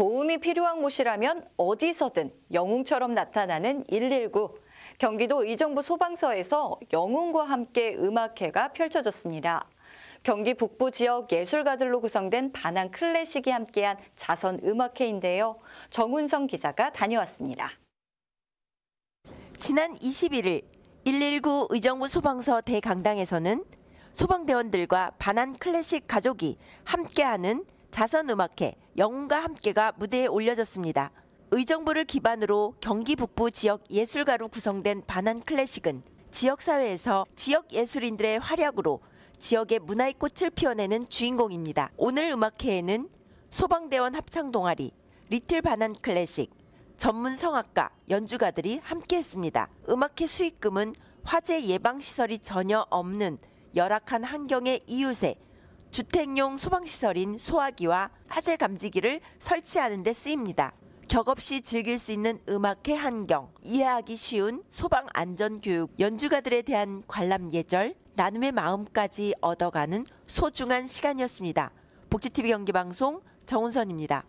도움이 필요한 곳이라면 어디서든 영웅처럼 나타나는 119. 경기도 의정부 소방서에서 영웅과 함께 음악회가 펼쳐졌습니다. 경기 북부 지역 예술가들로 구성된 반항 클래식이 함께한 자선 음악회인데요. 정운성 기자가 다녀왔습니다. 지난 21일 119 의정부 소방서 대강당에서는 소방대원들과 반한 클래식 가족이 함께하는 자선음악회 영웅과 함께가 무대에 올려졌습니다. 의정부를 기반으로 경기 북부 지역 예술가로 구성된 반환 클래식은 지역사회에서 지역 예술인들의 활약으로 지역의 문화의 꽃을 피워내는 주인공입니다. 오늘 음악회에는 소방대원 합창동아리, 리틀 반환 클래식, 전문 성악가, 연주가들이 함께했습니다. 음악회 수익금은 화재 예방시설이 전혀 없는 열악한 환경의 이웃에 주택용 소방시설인 소화기와 화재 감지기를 설치하는 데 쓰입니다. 격없이 즐길 수 있는 음악회 환경, 이해하기 쉬운 소방 안전 교육, 연주가들에 대한 관람 예절, 나눔의 마음까지 얻어가는 소중한 시간이었습니다. 복지TV 경기방송 정은선입니다.